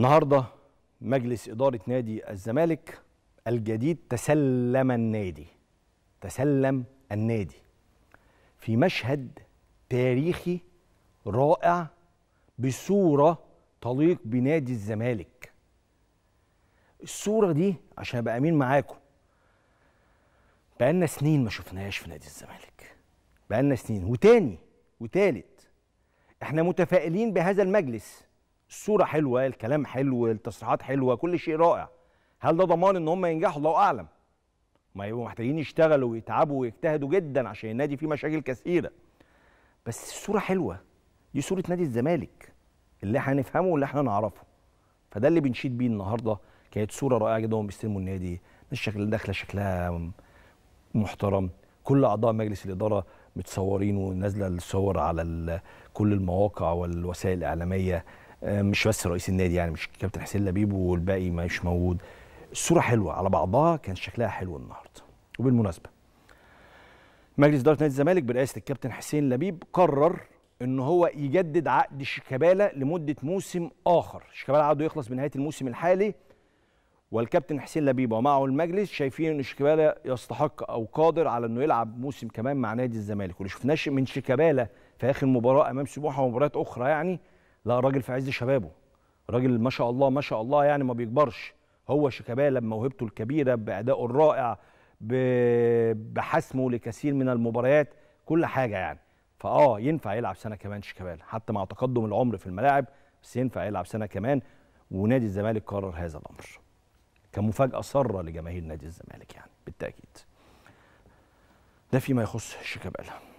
النهارده مجلس إدارة نادي الزمالك الجديد تسلم النادي تسلم النادي في مشهد تاريخي رائع بصورة تليق بنادي الزمالك الصورة دي عشان أبقى أمين معاكم بقالنا سنين ما شفناهاش في نادي الزمالك بقالنا سنين وتاني وتالت احنا متفائلين بهذا المجلس الصوره حلوه الكلام حلو التصريحات حلوه كل شيء رائع هل ده ضمان ان هم ينجحوا الله اعلم ما يبقوا محتاجين يشتغلوا ويتعبوا ويجتهدوا جدا عشان النادي فيه مشاكل كثيره بس الصوره حلوه دي صوره نادي الزمالك اللي احنا نفهمه واللي احنا نعرفه فده اللي بنشيد بيه النهارده كانت صوره رائعه جدا وهم بيستلموا النادي الشكل داخله شكلها محترم كل اعضاء مجلس الاداره متصورين ونازله الصور على كل المواقع والوسائل الاعلاميه آه، مش بس رئيس النادي يعني مش كابتن حسين لبيب والباقي مش موجود الصوره حلوه على بعضها كان شكلها حلو النهارده وبالمناسبه مجلس اداره نادي الزمالك برئاسه الكابتن حسين لبيب قرر ان هو يجدد عقد شيكابالا لمده موسم اخر شيكابالا عقده يخلص بنهايه الموسم الحالي والكابتن حسين لبيب ومعه المجلس شايفين ان شيكابالا يستحق او قادر على انه يلعب موسم كمان مع نادي الزمالك واللي شفناه من شيكابالا في اخر مباراه امام سموحه ومباريات اخرى يعني لا الراجل في عز شبابه راجل ما شاء الله ما شاء الله يعني ما بيكبرش هو شيكابالا بموهبته الكبيره بادائه الرائع بحسمه لكثير من المباريات كل حاجه يعني فاه ينفع يلعب سنه كمان شيكابالا حتى مع تقدم العمر في الملاعب بس ينفع يلعب سنه كمان ونادي الزمالك قرر هذا الامر كمفاجاه ساره لجماهير نادي الزمالك يعني بالتاكيد ده فيما يخص شيكابالا